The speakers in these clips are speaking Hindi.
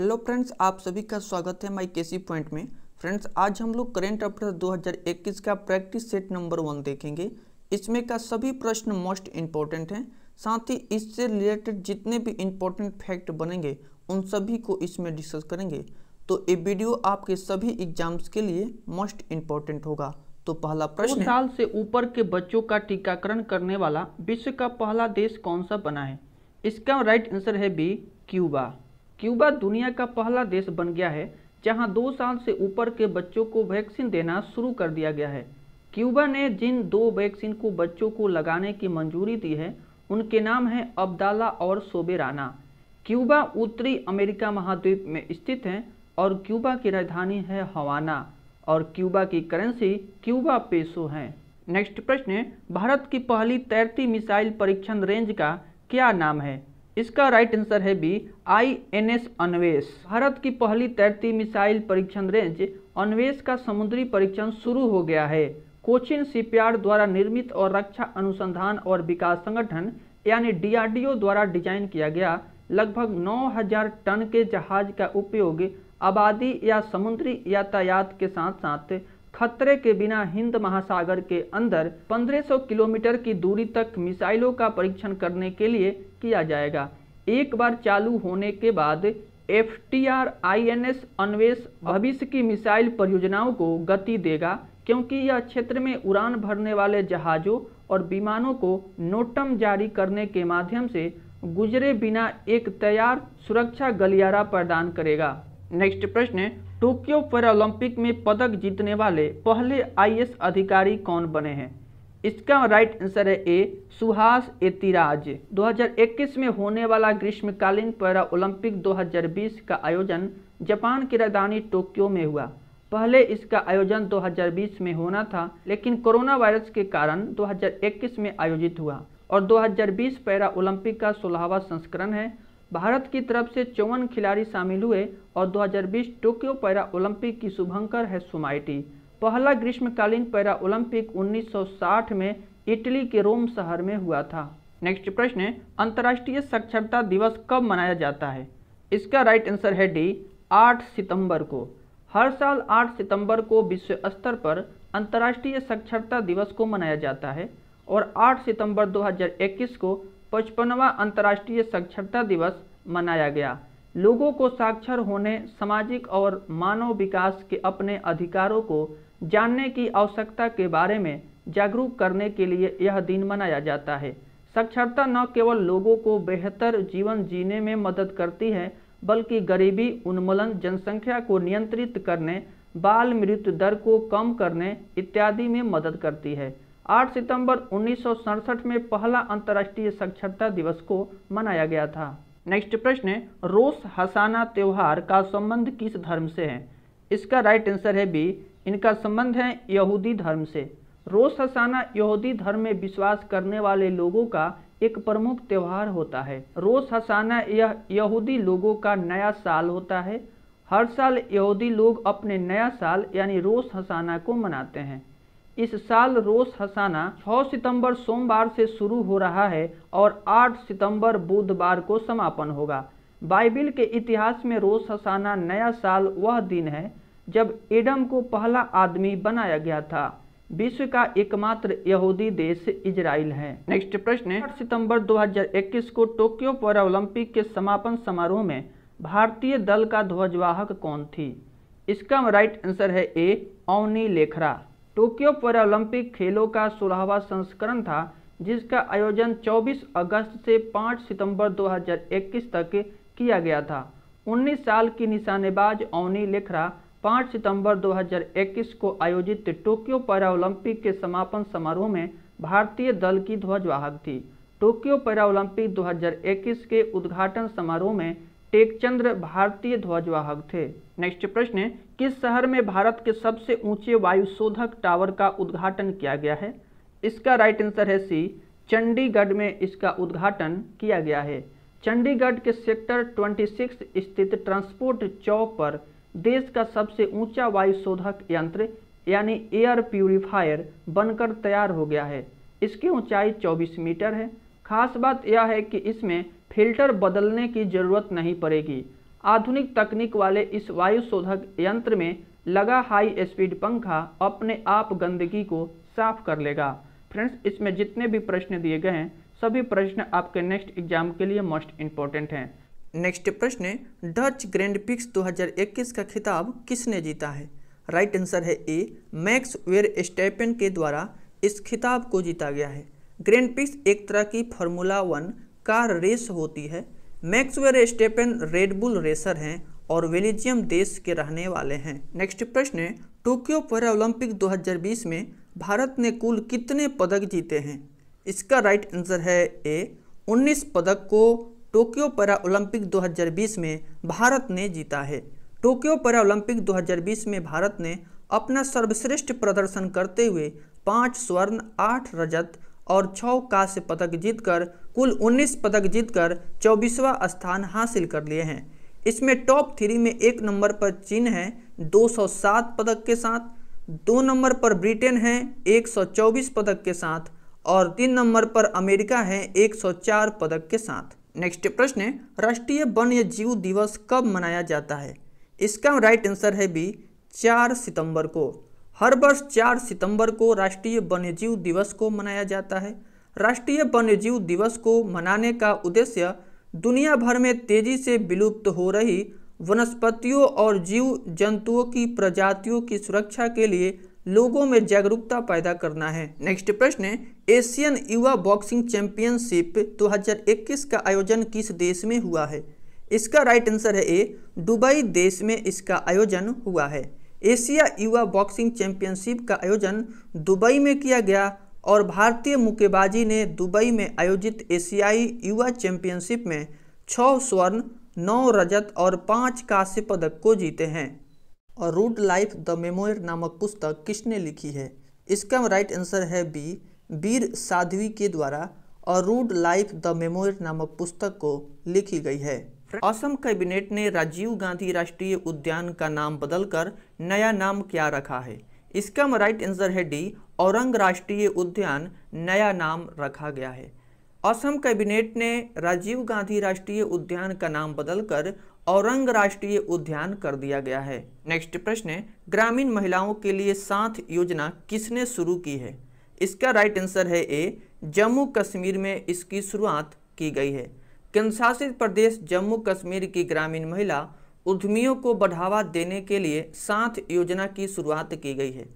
हेलो फ्रेंड्स आप सभी का स्वागत है माई केसी पॉइंट में फ्रेंड्स आज हम लोग करेंट अफेयर 2021 का प्रैक्टिस सेट नंबर वन देखेंगे इसमें का सभी प्रश्न मोस्ट इम्पॉर्टेंट हैं साथ ही इससे रिलेटेड जितने भी इम्पोर्टेंट फैक्ट बनेंगे उन सभी को इसमें डिस्कस करेंगे तो ये वीडियो आपके सभी एग्जाम्स के लिए मोस्ट इम्पॉर्टेंट होगा तो पहला प्रश्न साल से ऊपर के बच्चों का टीकाकरण करने वाला विश्व का पहला देश कौन सा बना है इसका राइट आंसर है बी क्यूबा क्यूबा दुनिया का पहला देश बन गया है जहां दो साल से ऊपर के बच्चों को वैक्सीन देना शुरू कर दिया गया है क्यूबा ने जिन दो वैक्सीन को बच्चों को लगाने की मंजूरी दी है उनके नाम हैं अब्दाला और सोबेराना क्यूबा उत्तरी अमेरिका महाद्वीप में स्थित है और क्यूबा की राजधानी है हवाना और क्यूबा की करेंसी क्यूबा पेसो है नेक्स्ट प्रश्न भारत की पहली तैरती मिसाइल परीक्षण रेंज का क्या नाम है इसका राइट आंसर है B I N S Anvesh Bharat की पहली तैरती मिसाइल परीक्षण रेंज अन्वेष का समुद्री परीक्षण शुरू हो गया है कोचिन सीपीआर द्वारा निर्मित और रक्षा अनुसंधान और विकास संगठन यानी डीआरडीओ द्वारा डिजाइन किया गया लगभग 9000 टन के जहाज का उपयोग आबादी या समुद्री यातायात के साथ साथ खतरे के बिना हिंद महासागर के अंदर 1500 किलोमीटर की दूरी तक मिसाइलों का परीक्षण करने के लिए किया जाएगा एक बार चालू होने के बाद F T R I N S Anvesh भविष्य की मिसाइल परियोजनाओं को गति देगा क्योंकि यह क्षेत्र में उड़ान भरने वाले जहाज़ों और विमानों को नोटम जारी करने के माध्यम से गुजरे बिना एक तैयार सुरक्षा गलियारा प्रदान करेगा नेक्स्ट प्रश्न टोक्यो पैरालंपिक में पदक जीतने वाले पहले आईएएस अधिकारी कौन बने हैं इसका राइट आंसर है ए सुहास एतिराज 2021 में होने वाला ग्रीष्मकालीन पैरा ओलंपिक 2020 का आयोजन जापान की राजधानी टोक्यो में हुआ पहले इसका आयोजन 2020 में होना था लेकिन कोरोना वायरस के कारण 2021 में आयोजित हुआ और 2020 पैरा ओलंपिक का सोलहवा संस्करण है भारत की तरफ से चौवन खिलाड़ी शामिल हुए और 2020 टोक्यो पैरा ओलंपिक की शुभंकर है सुमाइटी पहला ग्रीष्मकालीन पैरा ओलंपिक 1960 में इटली के रोम शहर में हुआ था नेक्स्ट प्रश्न अंतर्राष्ट्रीय साक्षरता दिवस कब मनाया जाता है इसका राइट आंसर है डी 8 सितंबर को हर साल 8 सितंबर को विश्व स्तर पर अंतर्राष्ट्रीय साक्षरता दिवस को मनाया जाता है और 8 सितंबर 2021 को पचपनवा अंतर्राष्ट्रीय साक्षरता दिवस मनाया गया लोगों को साक्षर होने सामाजिक और मानव विकास के अपने अधिकारों को जानने की आवश्यकता के बारे में जागरूक करने के लिए यह दिन मनाया जाता है साक्षरता न केवल लोगों को बेहतर जीवन जीने में मदद करती है बल्कि गरीबी उन्मूलन जनसंख्या को नियंत्रित करने बाल मृत्यु दर को कम करने इत्यादि में मदद करती है 8 सितंबर उन्नीस में पहला अंतर्राष्ट्रीय साक्षरता दिवस को मनाया गया था नेक्स्ट प्रश्न रोस हसाना त्यौहार का संबंध किस धर्म से है इसका राइट आंसर है बी इनका संबंध है यहूदी धर्म से रोस हसाना यहूदी धर्म में विश्वास करने वाले लोगों का एक प्रमुख त्यौहार होता है रोस हसाना यह यहूदी लोगों का नया साल होता है हर साल यहूदी लोग अपने नया साल यानी रोस हसाना को मनाते हैं इस साल रोस हसाना 6 सितंबर सोमवार से शुरू हो रहा है और 8 सितंबर बुधवार को समापन होगा बाइबिल के इतिहास में रोस हसाना नया साल वह दिन है जब एडम को पहला आदमी बनाया गया था विश्व का एकमात्र यहूदी देश इजराइल है नेक्स्ट प्रश्न आठ सितंबर 2021 को टोक्यो ओलंपिक के समापन समारोह में भारतीय दल का ध्वजवाहक कौन थी इसका राइट आंसर है A Avani Lekhara Tokyo Paralympic खेलों का सोलहवा संस्करण था जिसका आयोजन 24 अगस्त से 5 सितंबर 2021 तक किया गया था 19 साल की निशानेबाज ओनी लेखरा 5 सितंबर 2021 को आयोजित टोक्यो पैरालंपिक के समापन समारोह में भारतीय दल की ध्वजवाहक थी टोक्यो पैरालंपिक 2021 के उद्घाटन समारोह में टेकचंद्र भारतीय ध्वजवाहक थे नेक्स्ट प्रश्न किस शहर में भारत के सबसे ऊंचे वायुशोधक टावर का उद्घाटन किया गया है इसका राइट आंसर है सी चंडीगढ़ में इसका उद्घाटन किया गया है चंडीगढ़ के सेक्टर 26 स्थित ट्रांसपोर्ट चौक पर देश का सबसे ऊंचा वायुशोधक यंत्र यानी एयर प्यूरिफायर बनकर तैयार हो गया है इसकी ऊंचाई 24 मीटर है खास बात यह है कि इसमें फिल्टर बदलने की ज़रूरत नहीं पड़ेगी आधुनिक तकनीक वाले इस वायु शोधक यंत्र में लगा हाई स्पीड पंखा अपने आप गंदगी को साफ कर लेगा फ्रेंड्स इसमें जितने भी प्रश्न दिए गए हैं सभी प्रश्न आपके नेक्स्ट एग्जाम के लिए मोस्ट इम्पोर्टेंट हैं नेक्स्ट प्रश्न डच ग्रैंड पिक्स 2021 का खिताब किसने जीता है राइट आंसर है ए मैक्स वेर स्टेपन के द्वारा इस खिताब को जीता गया है ग्रैंड पिक्स एक तरह की फॉर्मूला वन कार रेस होती है मैक्सवेर स्टेपन रेडबुल रेसर हैं और वेलिजियम देश के रहने वाले हैं नेक्स्ट प्रश्न टोक्यो पैरालंपिक 2020 में भारत ने कुल कितने पदक जीते हैं इसका राइट आंसर है ए 19 पदक को टोक्यो पैरालंपिक 2020 में भारत ने जीता है टोक्यो पैरालंपिक 2020 में भारत ने अपना सर्वश्रेष्ठ प्रदर्शन करते हुए पाँच स्वर्ण आठ रजत और छ कांस्य पदक जीतकर कुल 19 पदक जीतकर 24वां स्थान हासिल कर लिए हैं इसमें टॉप थ्री में एक नंबर पर चीन है 207 पदक के साथ दो नंबर पर ब्रिटेन है 124 पदक के साथ और तीन नंबर पर अमेरिका है 104 पदक के साथ नेक्स्ट प्रश्न है राष्ट्रीय वन्य जीव दिवस कब मनाया जाता है इसका राइट आंसर है बी चार सितंबर को हर वर्ष 4 सितंबर को राष्ट्रीय वन्यजीव दिवस को मनाया जाता है राष्ट्रीय वन्यजीव दिवस को मनाने का उद्देश्य दुनिया भर में तेजी से विलुप्त हो रही वनस्पतियों और जीव जंतुओं की प्रजातियों की सुरक्षा के लिए लोगों में जागरूकता पैदा करना है नेक्स्ट प्रश्न है एशियन युवा बॉक्सिंग चैंपियनशिप 2021 का आयोजन किस देश में हुआ है इसका राइट आंसर है ए दुबई देश में इसका आयोजन हुआ है एशिया युवा बॉक्सिंग चैंपियनशिप का आयोजन दुबई में किया गया और भारतीय मुक्केबाजी ने दुबई में आयोजित एशियाई युवा चैंपियनशिप में छः स्वर्ण नौ रजत और पाँच कांस्य पदक को जीते हैं और रूड लाइफ द मेमोर नामक पुस्तक किसने लिखी है इसका राइट आंसर है बी वीर साध्वी के द्वारा और रूड लाइफ द मेमोर नामक पुस्तक को लिखी गई है असम कैबिनेट ने राजीव गांधी राष्ट्रीय उद्यान का नाम बदलकर नया नाम क्या रखा है इसका राइट आंसर है डी औरंग राष्ट्रीय उद्यान नया नाम रखा गया है असम कैबिनेट ने राजीव गांधी राष्ट्रीय उद्यान का नाम बदलकर औरंग राष्ट्रीय उद्यान कर दिया गया है नेक्स्ट प्रश्न ग्रामीण महिलाओं के लिए साथ योजना किसने शुरू की है इसका राइट आंसर है ए जम्मू कश्मीर में इसकी शुरुआत की गई है केंद्रशासित प्रदेश जम्मू कश्मीर की ग्रामीण महिला उद्यमियों को बढ़ावा देने के लिए साथ योजना की शुरुआत की गई है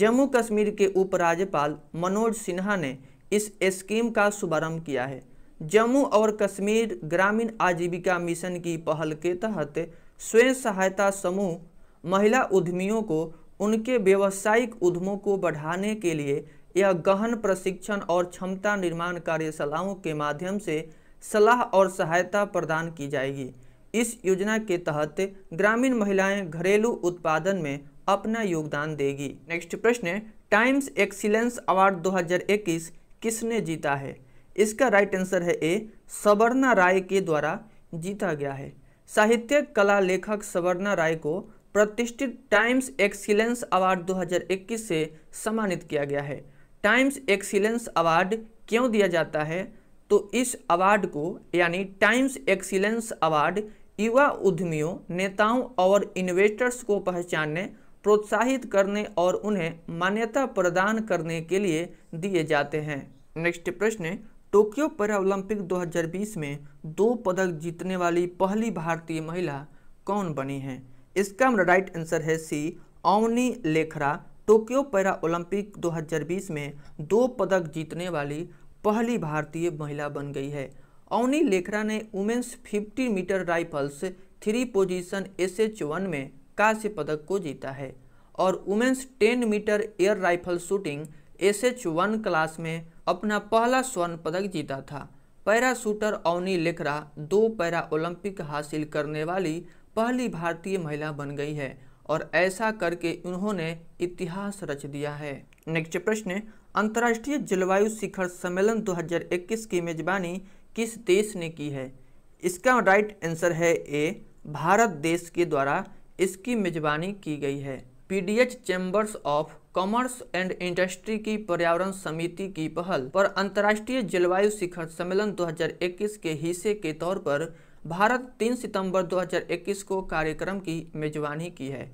जम्मू कश्मीर के उपराज्यपाल मनोज सिन्हा ने इस स्कीम का शुभारंभ किया है जम्मू और कश्मीर ग्रामीण आजीविका मिशन की पहल के तहत स्वयं सहायता समूह महिला उद्यमियों को उनके व्यवसायिक उद्यमों को बढ़ाने के लिए यह गहन प्रशिक्षण और क्षमता निर्माण कार्यशालाओं के माध्यम से सलाह और सहायता प्रदान की जाएगी इस योजना के तहत ग्रामीण महिलाएं घरेलू उत्पादन में अपना योगदान देगी नेक्स्ट प्रश्न टाइम्स एक्सीलेंस अवार्ड 2021 किसने जीता है इसका राइट आंसर है ए सवर्णा राय के द्वारा जीता गया है साहित्य कला लेखक सवर्णा राय को प्रतिष्ठित टाइम्स एक्सीलेंस अवार्ड 2021 से सम्मानित किया गया है टाइम्स एक्सीलेंस अवार्ड क्यों दिया जाता है तो इस अवार्ड को यानी टाइम्स एक्सीलेंस अवार्ड युवा उद्यमियों नेताओं और इन्वेस्टर्स को पहचानने प्रोत्साहित करने और उन्हें मान्यता प्रदान करने के लिए दिए जाते हैं नेक्स्ट प्रश्न टोक्यो पैरालंपिक 2020 में दो पदक जीतने वाली पहली भारतीय महिला कौन बनी है इसका राइट आंसर है C Avani Lekhara Tokyo Para Olympic 2020 में दो पदक जीतने वाली पहली भारतीय महिला बन गई है अवनी लेखरा ने women's 50 metre rifles three position S H one में कांस्य पदक को जीता है और women's 10 metre air rifle shooting S H one class में अपना पहला स्वर्ण पदक जीता था पैरा शूटर अवनी लेखरा दो पैरा ओलंपिक हासिल करने वाली पहली भारतीय महिला बन गई है और ऐसा करके उन्होंने इतिहास रच दिया है नेक्स्ट प्रश्न अंतर्राष्ट्रीय जलवायु शिखर सम्मेलन 2021 की मेजबानी किस देश ने की है इसका राइट आंसर है ए भारत देश के द्वारा इसकी मेजबानी की गई है पीडीएच Chambers of Commerce and Industry की पर्यावरण समिति की पहल पर अंतर्राष्ट्रीय जलवायु शिखर सम्मेलन 2021 के हिस्से के तौर पर भारत 3 सितंबर 2021 को कार्यक्रम की मेजबानी की है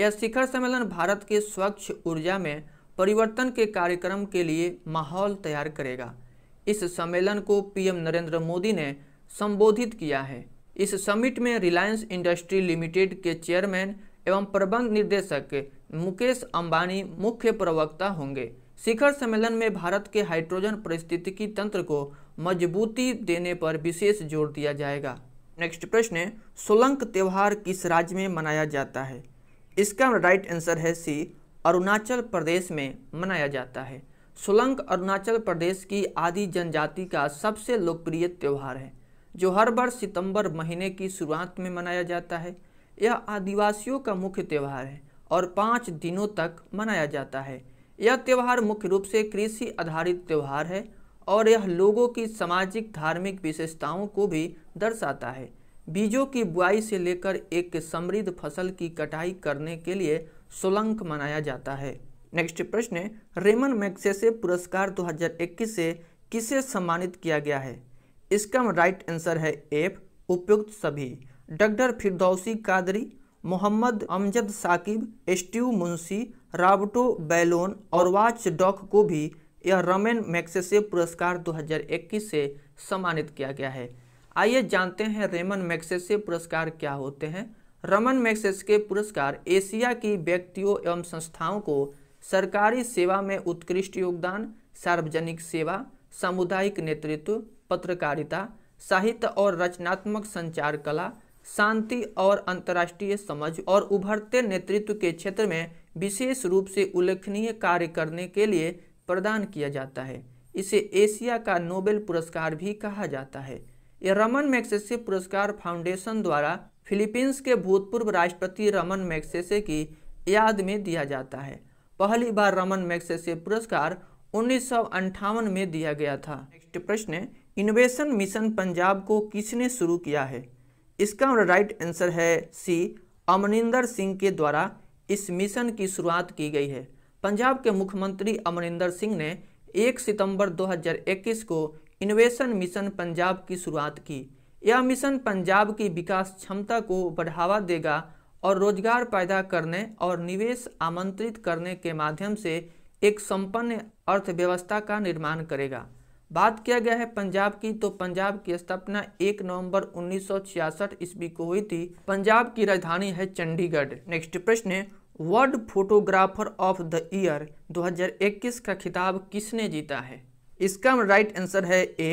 यह शिखर सम्मेलन भारत के स्वच्छ ऊर्जा में परिवर्तन के कार्यक्रम के लिए माहौल तैयार करेगा इस सम्मेलन को पीएम नरेंद्र मोदी ने संबोधित किया है इस समिट में रिलायंस इंडस्ट्री लिमिटेड के चेयरमैन एवं प्रबंध निदेशक मुकेश अंबानी मुख्य प्रवक्ता होंगे शिखर सम्मेलन में भारत के हाइड्रोजन परिस्थितिकी तंत्र को मजबूती देने पर विशेष जोर दिया जाएगा नेक्स्ट प्रश्न सोलंक त्यौहार किस राज्य में मनाया जाता है इसका राइट आंसर है सी अरुणाचल प्रदेश में मनाया जाता है सुलंक अरुणाचल प्रदेश की आदि जनजाति का सबसे लोकप्रिय त्यौहार है जो हर वर्ष सितंबर महीने की शुरुआत में मनाया जाता है यह आदिवासियों का मुख्य त्यौहार है और पाँच दिनों तक मनाया जाता है यह त्यौहार मुख्य रूप से कृषि आधारित त्यौहार है और यह लोगों की सामाजिक धार्मिक विशेषताओं को भी दर्शाता है बीजों की बुआई से लेकर एक समृद्ध फसल की कटाई करने के लिए सोलंक मनाया जाता है नेक्स्ट प्रश्न है रेमन मैक्सेसे पुरस्कार 2021 से किसे सम्मानित किया गया है इसका राइट आंसर है एफ उपयुक्त सभी doctor Firdausi Qadri Mohammad Amjad Saqib Steve Muncy Roberto Ballon और वाच डॉक को भी यह रमेन मैक्सेसे पुरस्कार 2021 से सम्मानित किया गया है आइए जानते हैं रेमन मैक्सेसे पुरस्कार क्या होते हैं रमन मैक्सेस के पुरस्कार एशिया की व्यक्तियों एवं संस्थाओं को सरकारी सेवा में उत्कृष्ट योगदान सार्वजनिक सेवा सामुदायिक नेतृत्व पत्रकारिता साहित्य और रचनात्मक संचार कला शांति और अंतर्राष्ट्रीय समझ और उभरते नेतृत्व के क्षेत्र में विशेष रूप से उल्लेखनीय कार्य करने के लिए प्रदान किया जाता है इसे एशिया का नोबेल पुरस्कार भी कहा जाता है यह रमन मैक्सेसे पुरस्कार फाउंडेशन द्वारा फिलीपींस के भूतपूर्व राष्ट्रपति रमन मैक्सेसे की याद में दिया जाता है पहली बार रमन मैक्सेसे पुरस्कार उन्नीस में दिया गया था नेक्स्ट प्रश्न इनोवेशन मिशन पंजाब को किसने शुरू किया है इसका राइट आंसर है सी अमरिंदर सिंह के द्वारा इस मिशन की शुरुआत की गई है पंजाब के मुख्यमंत्री अमरिंदर सिंह ने 1 सितंबर 2021 को इनोवेशन मिशन पंजाब की शुरुआत की यह मिशन पंजाब की विकास क्षमता को बढ़ावा देगा और रोजगार पैदा करने और निवेश आमंत्रित करने के माध्यम से एक संपन्न अर्थव्यवस्था का निर्माण करेगा बात किया गया है पंजाब की तो पंजाब की स्थापना 1 नवंबर 1966 ईस्वी को हुई थी पंजाब की राजधानी है चंडीगढ़ नेक्स्ट प्रश्न है world photographer of the year 2021 का खिताब किसने जीता है इसका राइट आंसर है ए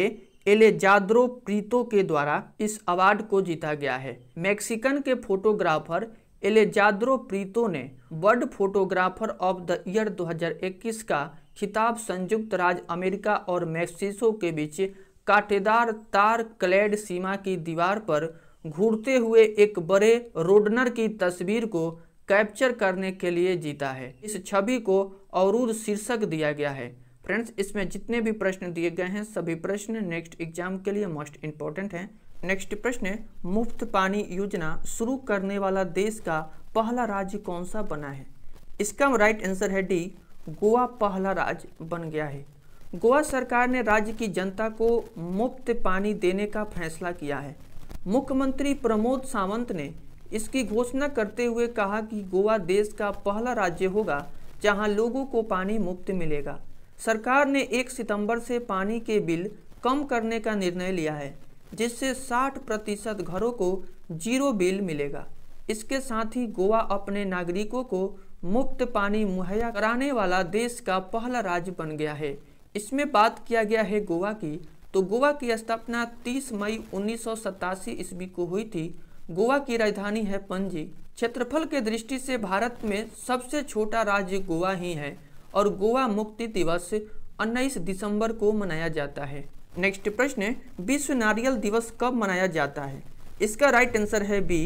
एलेजाद्रो प्रीतो के द्वारा इस अवार्ड को जीता गया है मैक्सिकन के फोटोग्राफर एलेजाद्रो प्रीतो ने world photographer of the year 2021 का खिताब संयुक्त राज्य अमेरिका और मैक्सिसो के बीच काटेदार तार क्लैड सीमा की दीवार पर घूरते हुए एक बड़े रोडनर की तस्वीर को कैप्चर करने के लिए जीता है इस छवि को अवरूद शीर्षक दिया गया है फ्रेंड्स इसमें जितने भी प्रश्न दिए गए हैं सभी प्रश्न नेक्स्ट एग्जाम के लिए मोस्ट इम्पोर्टेंट हैं नेक्स्ट प्रश्न मुफ्त पानी योजना शुरू करने वाला देश का पहला राज्य कौन सा बना है इसका राइट आंसर है डी गोवा पहला राज्य बन गया है गोवा सरकार ने राज्य की जनता को मुफ्त पानी देने का फैसला किया है मुख्यमंत्री प्रमोद सावंत ने इसकी घोषणा करते हुए कहा कि गोवा देश का पहला राज्य होगा जहां लोगों को पानी मुफ्त मिलेगा सरकार ने 1 सितंबर से पानी के बिल कम करने का निर्णय लिया है जिससे 60 प्रतिशत घरों को जीरो बिल मिलेगा इसके साथ ही गोवा अपने नागरिकों को मुफ्त पानी मुहैया कराने वाला देश का पहला राज्य बन गया है इसमें बात किया गया है गोवा की तो गोवा की स्थापना 30 मई उन्नीस ईस्वी को हुई थी गोवा की राजधानी है पंजी क्षेत्रफल के दृष्टि से भारत में सबसे छोटा राज्य गोवा ही है और गोवा मुक्ति दिवस 19 दिसंबर को मनाया जाता है नेक्स्ट प्रश्न विश्व नारियल दिवस कब मनाया जाता है इसका राइट आंसर है बी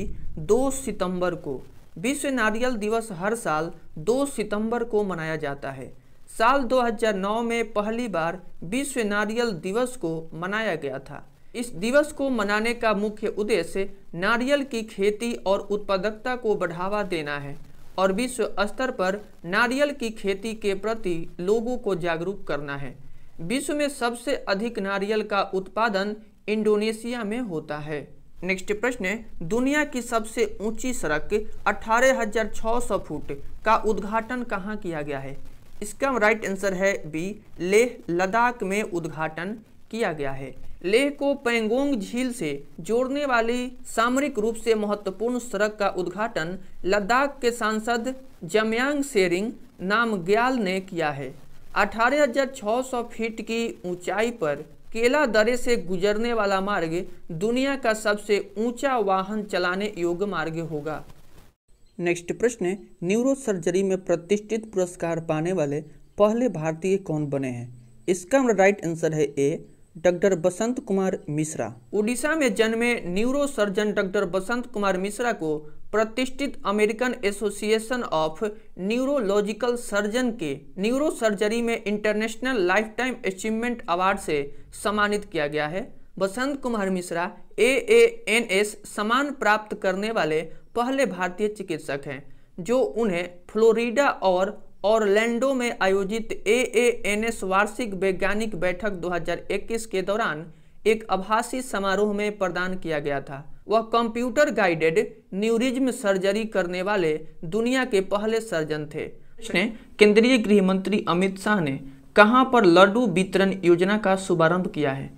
दो सितंबर को विश्व नारियल दिवस हर साल 2 सितंबर को मनाया जाता है साल 2009 में पहली बार विश्व नारियल दिवस को मनाया गया था इस दिवस को मनाने का मुख्य उद्देश्य नारियल की खेती और उत्पादकता को बढ़ावा देना है और विश्व स्तर पर नारियल की खेती के प्रति लोगों को जागरूक करना है विश्व में सबसे अधिक नारियल का उत्पादन इंडोनेशिया में होता है नेक्स्ट प्रश्न है दुनिया की सबसे ऊंची सड़क 18,600 फुट का उद्घाटन कहाँ किया गया है इसका राइट आंसर है बी लेह लद्दाख में उद्घाटन किया गया है लेह को पेंगोंग झील से जोड़ने वाली सामरिक रूप से महत्वपूर्ण सड़क का उद्घाटन लद्दाख के सांसद जमयांग सेरिंग नामग्याल ने किया है 18,600 फीट की ऊंचाई पर केला दरे से गुजरने वाला मार्ग दुनिया का सबसे ऊंचा वाहन चलाने योग्य मार्ग होगा नेक्स्ट प्रश्न न्यूरो सर्जरी में प्रतिष्ठित पुरस्कार पाने वाले पहले भारतीय कौन बने हैं इसका राइट आंसर है ए डॉक्टर बसंत कुमार मिश्रा उड़ीसा में जन्मे neurosurgeon doctor Basant Kumar Mishra को प्रतिष्ठित American association of neurological surgeon के न्यूरो सर्जरी में international lifetime achievement award से सम्मानित किया गया है Basant Kumar Mishra A A N S सम्मान प्राप्त करने वाले पहले भारतीय चिकित्सक हैं जो उन्हें फ्लोरिडा और ऑरलैंडो में आयोजित एएएनएस वार्षिक वैज्ञानिक बैठक 2021 के दौरान एक आभासी समारोह में प्रदान किया गया था वह कंप्यूटर गाइडेड न्यूरिज्म सर्जरी करने वाले दुनिया के पहले सर्जन थे केंद्रीय गृह मंत्री अमित शाह ने कहां पर लड्डू वितरण योजना का शुभारंभ किया है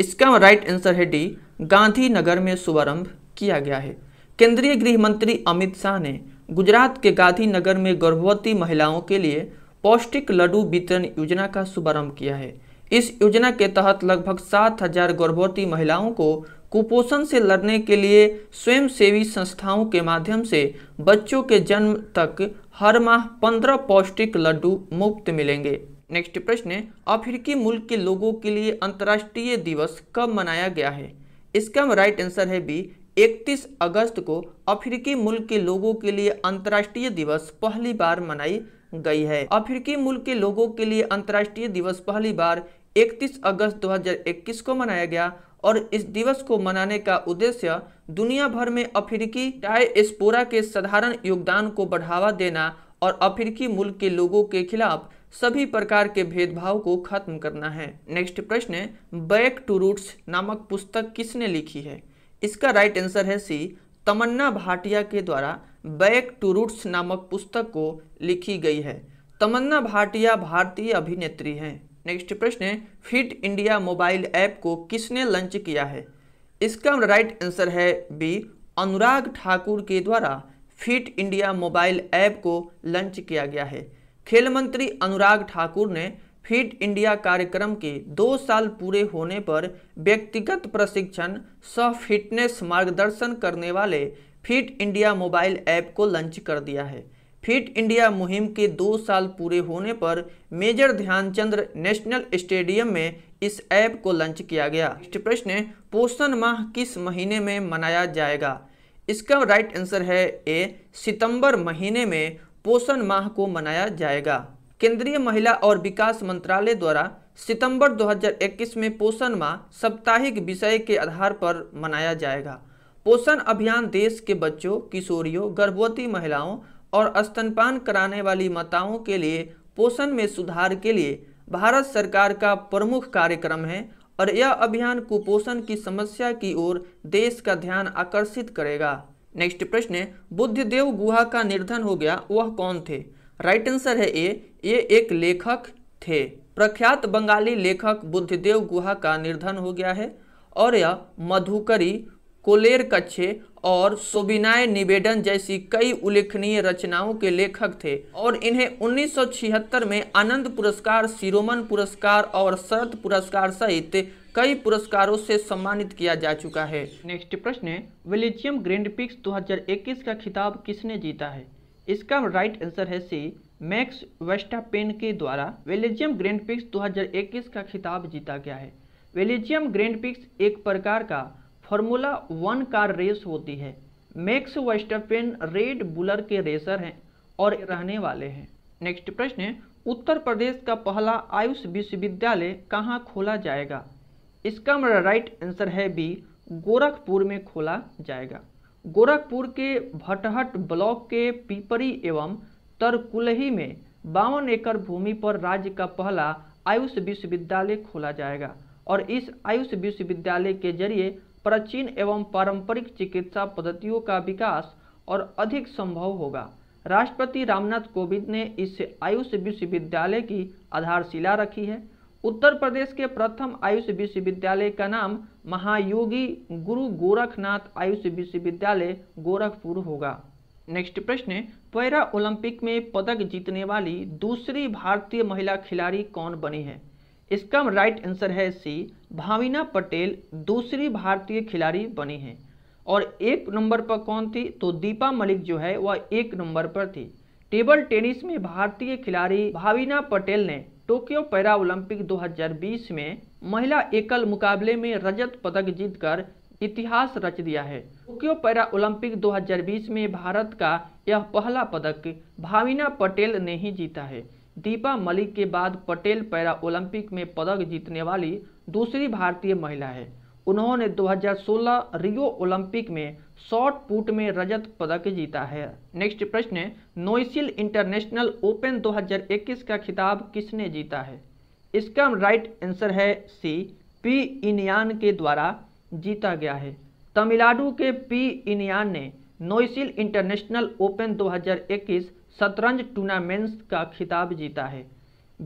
इसका राइट आंसर है डी गांधीनगर में शुभारंभ किया गया है केंद्रीय गृह मंत्री अमित शाह ने गुजरात के गांधीनगर में गर्भवती महिलाओं के लिए पौष्टिक लड्डू वितरण योजना का शुभारंभ किया है इस योजना के तहत लगभग सात हजार गर्भवती महिलाओं को कुपोषण से लड़ने के लिए स्वयंसेवी संस्थाओं के माध्यम से बच्चों के जन्म तक हर माह पंद्रह पौष्टिक लड्डू मुफ्त मिलेंगे नेक्स्ट प्रश्न अफ्रीकी मूल के लोगों के लिए अंतर्राष्ट्रीय दिवस कब मनाया गया है इसका राइट आंसर है बी 31 अगस्त को अफ्रीकी मुल्क के लोगों के लिए अंतर्राष्ट्रीय दिवस पहली बार मनाई गई है अफ्रीकी मुल्क के लोगों के लिए अंतर्राष्ट्रीय दिवस पहली बार 31 अगस्त 2021 को मनाया गया और इस दिवस को मनाने का उद्देश्य दुनिया भर में अफ्रीकी डायस्पोरा के साधारण योगदान को बढ़ावा देना और अफ्रीकी मुल्क के लोगों के खिलाफ सभी प्रकार के भेदभाव को खत्म करना है नेक्स्ट प्रश्न बैक टू रूट्स नामक पुस्तक किसने लिखी है इसका राइट आंसर है सी तमन्ना भाटिया के द्वारा बैक टू रूट्स नामक पुस्तक को लिखी गई है तमन्ना भाटिया भारतीय अभिनेत्री हैं नेक्स्ट प्रश्न है फिट इंडिया मोबाइल ऐप को किसने लॉन्च किया है इसका राइट आंसर है बी अनुराग ठाकुर के द्वारा फिट इंडिया मोबाइल ऐप को लॉन्च किया गया है खेल मंत्री अनुराग ठाकुर ने फिट इंडिया कार्यक्रम के दो साल पूरे होने पर व्यक्तिगत प्रशिक्षण सह फिटनेस मार्गदर्शन करने वाले फिट इंडिया मोबाइल ऐप को लॉन्च कर दिया है फिट इंडिया मुहिम के दो साल पूरे होने पर मेजर ध्यानचंद्र नेशनल स्टेडियम में इस ऐप को लॉन्च किया गया प्रश्न पोषण माह किस महीने में मनाया जाएगा इसका राइट आंसर है ए सितंबर महीने में पोषण माह को मनाया जाएगा केंद्रीय महिला और विकास मंत्रालय द्वारा सितंबर 2021 में पोषण माह साप्ताहिक विषय के आधार पर मनाया जाएगा पोषण अभियान देश के बच्चों किशोरियों गर्भवती महिलाओं और स्तनपान कराने वाली माताओं के लिए पोषण में सुधार के लिए भारत सरकार का प्रमुख कार्यक्रम है और यह अभियान कुपोषण की समस्या की ओर देश का ध्यान आकर्षित करेगा नेक्स्ट प्रश्न बुद्धदेव गुहा का निर्धन हो गया वह कौन थे राइट आंसर है ए ये एक लेखक थे प्रख्यात बंगाली लेखक बुद्धदेव गुहा का निर्धन हो गया है और यह मधुकरी कोलेर कच्छे और सोबिनाय निवेदन जैसी कई उल्लेखनीय रचनाओं के लेखक थे और इन्हें 1976 में आनंद पुरस्कार सिरोमन पुरस्कार और शरद पुरस्कार सहित कई पुरस्कारों से सम्मानित किया जा चुका है नेक्स्ट प्रश्न है विलिजियम ग्रैंड पिक्स 2021 का खिताब किसने जीता है इसका राइट आंसर है सी मैक्स वेस्टापेन के द्वारा वेलेजियम ग्रैंड पिक्स 2021 का खिताब जीता गया है वेलेजियम ग्रैंड पिक्स एक प्रकार का फार्मूला वन कार रेस होती है मैक्स वेस्टापेन रेड बुलर के रेसर हैं और रहने वाले हैं नेक्स्ट प्रश्न है उत्तर प्रदेश का पहला आयुष विश्वविद्यालय कहाँ खोला जाएगा इसका राइट आंसर है बी गोरखपुर में खोला जाएगा गोरखपुर के भटहट ब्लॉक के पीपरी एवं तरकुलही में बावन एकड़ भूमि पर राज्य का पहला आयुष विश्वविद्यालय खोला जाएगा और इस आयुष विश्वविद्यालय के जरिए प्राचीन एवं पारंपरिक चिकित्सा पद्धतियों का विकास और अधिक संभव होगा राष्ट्रपति रामनाथ कोविंद ने इस आयुष विश्वविद्यालय की आधारशिला रखी है उत्तर प्रदेश के प्रथम आयुष विश्वविद्यालय का नाम महायोगी गुरु गोरखनाथ आयुष विश्वविद्यालय गोरखपुर होगा नेक्स्ट प्रश्न पैरा ओलंपिक में पदक जीतने वाली दूसरी भारतीय महिला खिलाड़ी कौन बनी है इसका राइट आंसर है सी भाविना पटेल दूसरी भारतीय खिलाड़ी बनी है और एक नंबर पर कौन थी तो दीपा मलिक जो है वह एक नंबर पर थी टेबल टेनिस में भारतीय खिलाड़ी भाविना पटेल ने टोक्यो पैरा ओलंपिक 2020 में महिला एकल मुकाबले में रजत पदक जीतकर इतिहास रच दिया है टोक्यो पैरा ओलंपिक 2020 में भारत का यह पहला पदक भाविना पटेल ने ही जीता है दीपा मलिक के बाद पटेल पैरा ओलंपिक में पदक जीतने वाली दूसरी भारतीय महिला है उन्होंने 2016 रियो ओलंपिक में शॉर्ट पुट में रजत पदक जीता है नेक्स्ट प्रश्न नोइसिल इंटरनेशनल ओपन 2021 का खिताब किसने जीता है इसका राइट आंसर है सी पी इनियान के द्वारा जीता गया है तमिलनाडु के पी इनियान ने नोइसिल इंटरनेशनल ओपन 2021 शतरंज टूर्नामेंट्स का खिताब जीता है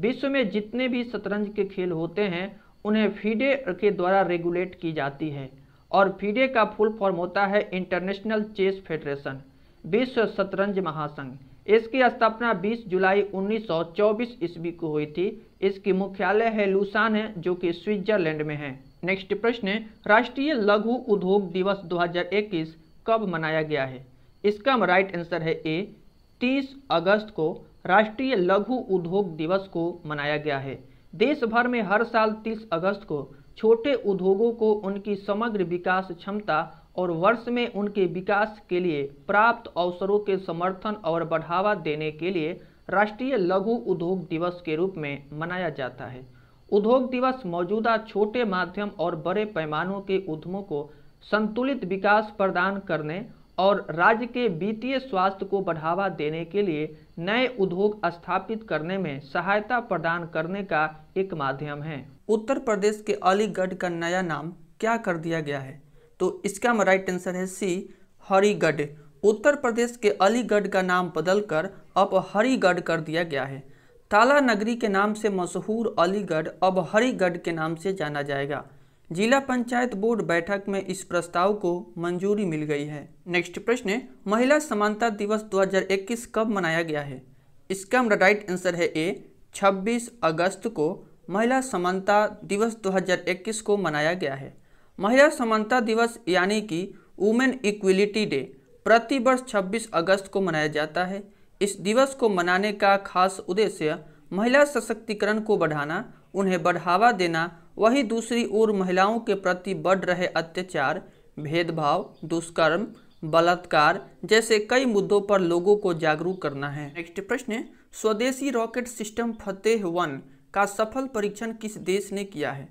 विश्व में जितने भी शतरंज के खेल होते हैं उन्हें फीडे के द्वारा रेगुलेट की जाती है और फीडे का फुल फॉर्म होता है इंटरनेशनल चेस फेडरेशन विश्व शतरंज महासंघ इसकी स्थापना 20 जुलाई 1924 ईस्वी को हुई थी इसकी मुख्यालय है लुसान है जो कि स्विट्जरलैंड में है नेक्स्ट प्रश्न है राष्ट्रीय लघु उद्योग दिवस 2021 कब मनाया गया है इसका राइट आंसर है ए 30 अगस्त को राष्ट्रीय लघु उद्योग दिवस को मनाया गया है देश भर में हर साल 30 अगस्त को छोटे उद्योगों को उनकी समग्र विकास क्षमता और वर्ष में उनके विकास के लिए प्राप्त अवसरों के समर्थन और बढ़ावा देने के लिए राष्ट्रीय लघु उद्योग दिवस के रूप में मनाया जाता है उद्योग दिवस मौजूदा छोटे माध्यम और बड़े पैमानों के उद्यमों को संतुलित विकास प्रदान करने और राज्य के वित्तीय स्वास्थ्य को बढ़ावा देने के लिए नए उद्योग स्थापित करने में सहायता प्रदान करने का एक माध्यम है उत्तर प्रदेश के अलीगढ़ का नया नाम क्या कर दिया गया है तो इसका राइट आंसर है सी हरिगढ़ उत्तर प्रदेश के अलीगढ़ का नाम बदलकर अब हरिगढ़ कर दिया गया है ताला नगरी के नाम से मशहूर अलीगढ़ अब हरिगढ़ के नाम से जाना जाएगा जिला पंचायत बोर्ड बैठक में इस प्रस्ताव को मंजूरी मिल गई है नेक्स्ट प्रश्न महिला समानता दिवस 2021 कब मनाया गया है इसका हमारा राइट आंसर है ए 26 अगस्त को महिला समानता दिवस 2021 को मनाया गया है महिला समानता दिवस यानी कि वुमेन इक्वलिटी डे प्रति वर्ष 26 अगस्त को मनाया जाता है इस दिवस को मनाने का खास उद्देश्य महिला सशक्तिकरण को बढ़ाना उन्हें बढ़ावा देना वहीं दूसरी ओर महिलाओं के प्रति बढ़ रहे अत्याचार भेदभाव दुष्कर्म बलात्कार जैसे कई मुद्दों पर लोगों को जागरूक करना है नेक्स्ट प्रश्न स्वदेशी रॉकेट सिस्टम फतेह वन का सफल परीक्षण किस देश ने किया है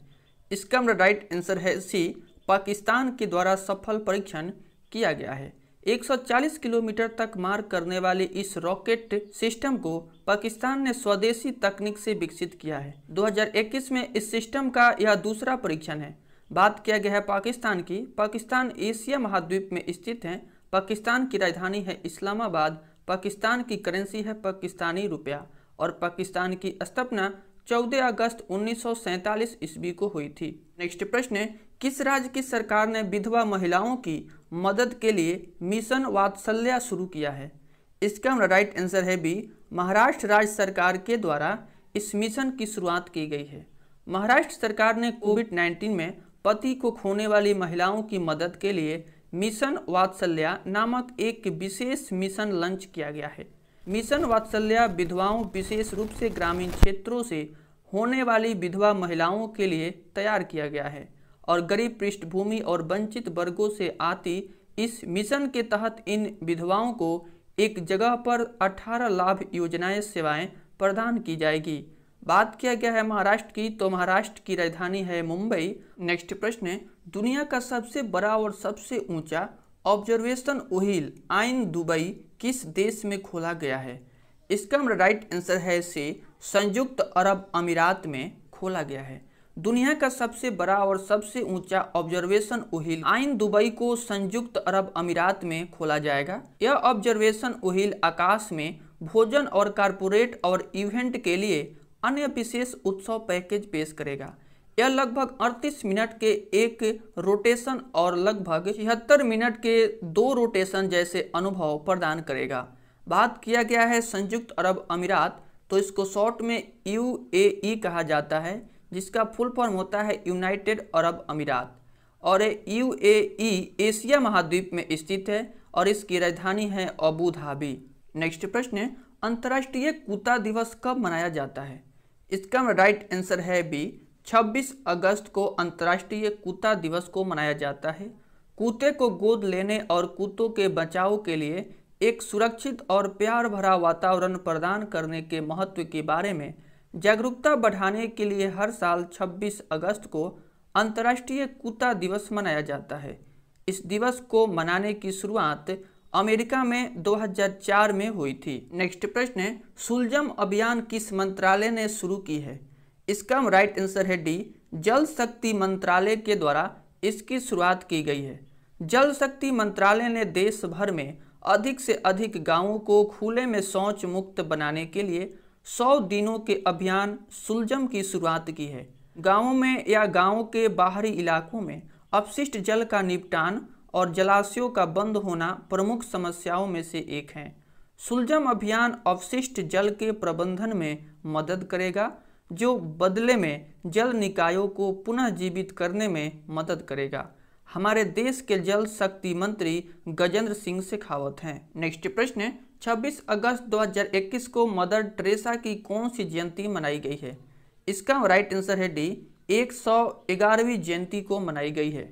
इसका राइट आंसर है सी पाकिस्तान के द्वारा सफल परीक्षण किया गया है 140 किलोमीटर तक मार्ग करने वाले इस रॉकेट सिस्टम को पाकिस्तान ने स्वदेशी तकनीक से विकसित किया है 2021 में इस सिस्टम का यह दूसरा परीक्षण है बात किया गया है पाकिस्तान की पाकिस्तान एशिया महाद्वीप में स्थित है पाकिस्तान की राजधानी है इस्लामाबाद पाकिस्तान की करेंसी है पाकिस्तानी रुपया और पाकिस्तान की स्थापना 14 अगस्त उन्नीस ईस्वी को हुई थी नेक्स्ट प्रश्न किस राज्य की सरकार ने विधवा महिलाओं की मदद के लिए मिशन वात्सल्य शुरू किया है इसका हमारा राइट आंसर है बी महाराष्ट्र राज्य सरकार के द्वारा इस मिशन की शुरुआत की गई है महाराष्ट्र सरकार ने कोविड 19 में पति को खोने वाली महिलाओं की मदद के लिए मिशन वात्सल्य नामक एक विशेष मिशन लॉन्च किया गया है मिशन वात्सल्य विधवाओं विशेष रूप से ग्रामीण क्षेत्रों से होने वाली विधवा महिलाओं के लिए तैयार किया गया है और गरीब पृष्ठभूमि और वंचित वर्गों से आती इस मिशन के तहत इन विधवाओं को एक जगह पर 18 लाभ योजनाएं सेवाएं प्रदान की जाएगी बात किया गया है महाराष्ट्र की तो महाराष्ट्र की राजधानी है मुंबई नेक्स्ट प्रश्न दुनिया का सबसे बड़ा और सबसे ऊंचा ऑब्जर्वेशन ओहिल आइन दुबई किस देश में खोला गया है इसका हमारा राइट आंसर है से संयुक्त अरब अमीरात में खोला गया है दुनिया का सबसे बड़ा और सबसे ऊंचा ऑब्जर्वेशन ओहिल आइन दुबई को संयुक्त अरब अमीरात में खोला जाएगा यह ऑब्जर्वेशन ओहिल आकाश में भोजन और कारपोरेट और इवेंट के लिए अन्य विशेष उत्सव पैकेज पेश करेगा यह लगभग 38 मिनट के एक रोटेशन और लगभग छिहत्तर मिनट के दो रोटेशन जैसे अनुभव प्रदान करेगा बात किया गया है संयुक्त अरब अमीरात तो इसको शॉर्ट में यू e कहा जाता है जिसका फुल फॉर्म होता है यूनाइटेड अरब अमीरात और यू एशिया महाद्वीप में स्थित है और इसकी राजधानी है अबू धाबी नेक्स्ट प्रश्न अंतर्राष्ट्रीय कुत्ता दिवस कब मनाया जाता है इसका राइट आंसर है बी 26 अगस्त को अंतर्राष्ट्रीय कुत्ता दिवस को मनाया जाता है कुत्ते को गोद लेने और कुत्तों के बचाव के लिए एक सुरक्षित और प्यार भरा वातावरण प्रदान करने के महत्व के बारे में जागरूकता बढ़ाने के लिए हर साल 26 अगस्त को अंतर्राष्ट्रीय कुत्ता दिवस मनाया जाता है इस दिवस को मनाने की शुरुआत अमेरिका में 2004 में हुई थी नेक्स्ट प्रश्न सुलजम अभियान किस मंत्रालय ने शुरू की है इसका राइट आंसर है डी जल शक्ति मंत्रालय के द्वारा इसकी शुरुआत की गई है जल शक्ति मंत्रालय ने देश भर में अधिक से अधिक गांवों को खुले में शौच मुक्त बनाने के लिए सौ दिनों के अभियान सुलजम की शुरुआत की है गांवों में या गांवों के बाहरी इलाकों में अपशिष्ट जल का निपटान और जलाशयों का बंद होना प्रमुख समस्याओं में से एक है सुलजम अभियान अवशिष्ट जल के प्रबंधन में मदद करेगा जो बदले में जल निकायों को पुनः जीवित करने में मदद करेगा हमारे देश के जल शक्ति मंत्री गजेंद्र सिंह शेखावत हैं नेक्स्ट प्रश्न 26 अगस्त 2021 को मदर ट्रेसा की कौन सी जयंती मनाई गई है इसका राइट आंसर है डी एक सौ ग्यारहवीं जयंती को मनाई गई है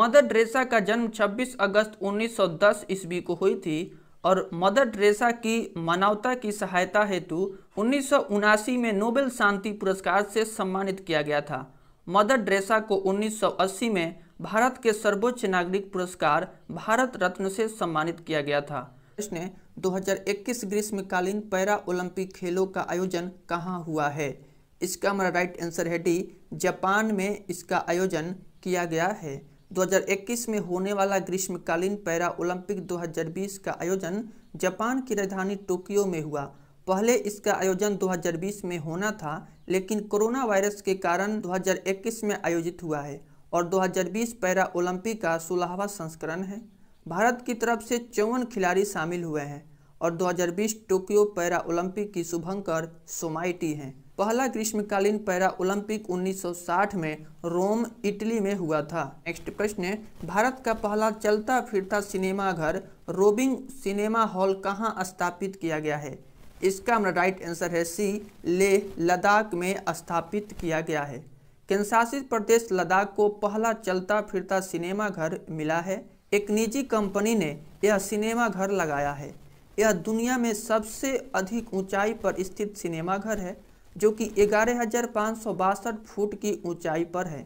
मदर ड्रेसा का जन्म 26 अगस्त 1910 ईस्वी को हुई थी और मदर ड्रेसा की मानवता की सहायता हेतु उन्नीस में नोबेल शांति पुरस्कार से सम्मानित किया गया था मदर ड्रेसा को 1980 में भारत के सर्वोच्च नागरिक पुरस्कार भारत रत्न से सम्मानित किया गया था इसने 2021 ग्रीष्मकालीन पैरा ओलंपिक खेलों का आयोजन कहाँ हुआ है इसका हमारा राइट आंसर है डी जापान में इसका आयोजन किया गया है 2021 में होने वाला ग्रीष्मकालीन पैरा ओलंपिक 2020 का आयोजन जापान की राजधानी टोक्यो में हुआ पहले इसका आयोजन 2020 में होना था लेकिन कोरोना वायरस के कारण 2021 में आयोजित हुआ है और 2020 पैरा ओलंपिक का सोलहवा संस्करण है भारत की तरफ से चौवन खिलाड़ी शामिल हुए हैं और 2020 टोक्यो पैरा ओलंपिक की शुभंकर सोमाइटी हैं पहला ग्रीष्मकालीन पैरा ओलंपिक 1960 में रोम इटली में हुआ था नेक्स्ट प्रश्न भारत का पहला चलता फिरता सिनेमा घर रोबिंग सिनेमा हॉल कहाँ स्थापित किया गया है इसका हमारा राइट आंसर है सी लेह लद्दाख में स्थापित किया गया है केंद्रशासित प्रदेश लद्दाख को पहला चलता फिरता सिनेमा घर मिला है एक निजी कंपनी ने यह सिनेमा घर लगाया है यह दुनिया में सबसे अधिक ऊंचाई पर स्थित सिनेमाघर है जो कि ग्यारह फुट की ऊंचाई पर है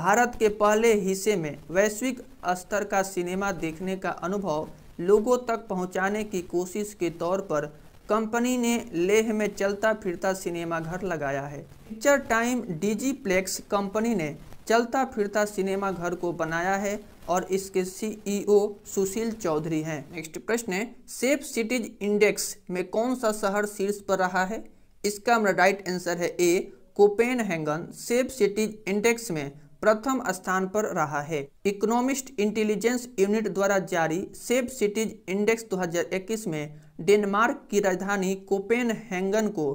भारत के पहले हिस्से में वैश्विक स्तर का सिनेमा देखने का अनुभव लोगों तक पहुंचाने की कोशिश के तौर पर कंपनी ने लेह में चलता फिरता सिनेमाघर लगाया है पिक्चर टाइम डीजीप्लेक्स कंपनी ने चलता फिरता सिनेमाघर को बनाया है और इसके सीईओ e सुशील चौधरी हैं नेक्स्ट प्रश्न है सेफ सिटीज इंडेक्स में कौन सा शहर शीर्ष पर रहा है इसका हमारा राइट आंसर है A Copenhagen safe cities index में प्रथम स्थान पर रहा है इकोनॉमिस्ट इंटेलिजेंस यूनिट द्वारा जारी सेफ सिटीज इंडेक्स 2021 में डेनमार्क की राजधानी कोपेन हैंगन को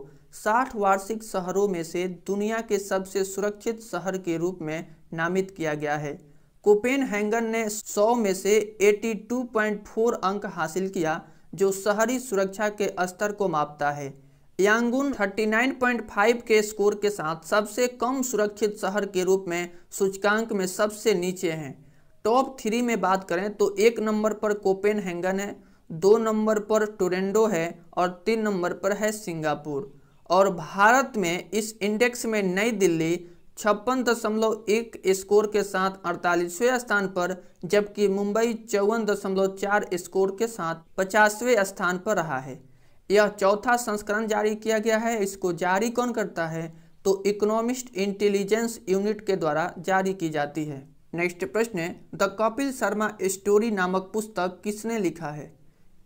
60 वार्षिक शहरों में से दुनिया के सबसे सुरक्षित शहर के रूप में नामित किया गया है कोपेनहेंगन ने 100 में से 82.4 अंक हासिल किया जो शहरी सुरक्षा के स्तर को मापता है यांगुन 39.5 के स्कोर के साथ सबसे कम सुरक्षित शहर के रूप में सूचकांक में सबसे नीचे हैं टॉप थ्री में बात करें तो एक नंबर पर कोपेनहेंगन है दो नंबर पर टोरेंडो है और तीन नंबर पर है सिंगापुर और भारत में इस इंडेक्स में नई दिल्ली छप्पन दशमलव एक स्कोर के साथ अड़तालीसवें स्थान पर जबकि मुंबई चौवन दशमलव चार स्कोर के साथ पचासवें स्थान पर रहा है यह चौथा संस्करण जारी किया गया है इसको जारी कौन करता है तो इकोनॉमिस्ट इंटेलिजेंस यूनिट के द्वारा जारी की जाती है नेक्स्ट प्रश्न है द कपिल शर्मा स्टोरी नामक पुस्तक किसने लिखा है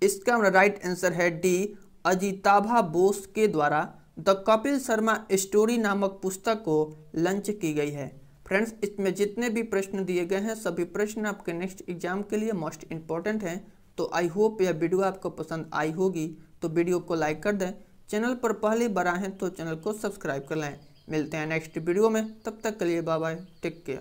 इसका राइट आंसर है डी अजिताभा बोस के द्वारा द कपिल शर्मा स्टोरी नामक पुस्तक को लंच की गई है फ्रेंड्स इसमें जितने भी प्रश्न दिए गए हैं सभी प्रश्न आपके नेक्स्ट एग्जाम के लिए मोस्ट इंपॉर्टेंट हैं तो आई होप यह वीडियो आपको पसंद आई होगी तो वीडियो को लाइक कर दें चैनल पर पहली बार आए तो चैनल को सब्सक्राइब कर लें मिलते हैं नेक्स्ट वीडियो में तब तक के लिए बाय बाय टेक केयर